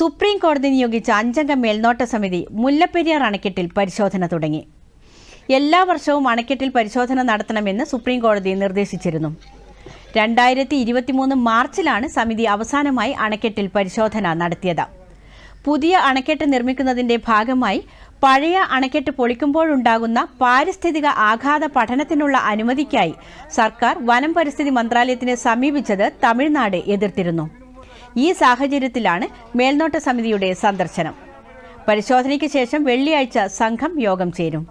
supreme കോടതി നിയോഗിച്ച അഞ്ചംഗ മേൽനോട്ട സമിതി മുല്ലപ്പെരിയാർ അണക്കെട്ടിൽ പരിശോധന തുടങ്ങി എല്ലാ വർഷവും അണക്കെട്ടിൽ പരിശോധന നടത്തണമെന്ന് സുപ്രീം കോടതി നിർദ്ദേശിച്ചിരുന്നു രണ്ടായിരത്തി മൂന്ന് മാർച്ചിലാണ് സമിതി അവസാനമായി അണക്കെട്ടിൽ പരിശോധന നടത്തിയത് പുതിയ അണക്കെട്ട് നിർമ്മിക്കുന്നതിന്റെ ഭാഗമായി പഴയ അണക്കെട്ട് പൊളിക്കുമ്പോഴുണ്ടാകുന്ന പാരിസ്ഥിതിക ആഘാത പഠനത്തിനുള്ള അനുമതിക്കായി സർക്കാർ വനം പരിസ്ഥിതി മന്ത്രാലയത്തിനെ സമീപിച്ചത് തമിഴ്നാട് എതിർത്തിരുന്നു ഈ സാഹചര്യത്തിലാണ് മേൽനോട്ട സമിതിയുടെ സന്ദർശനം പരിശോധനയ്ക്ക് ശേഷം വെള്ളിയാഴ്ച സംഘം യോഗം ചേരും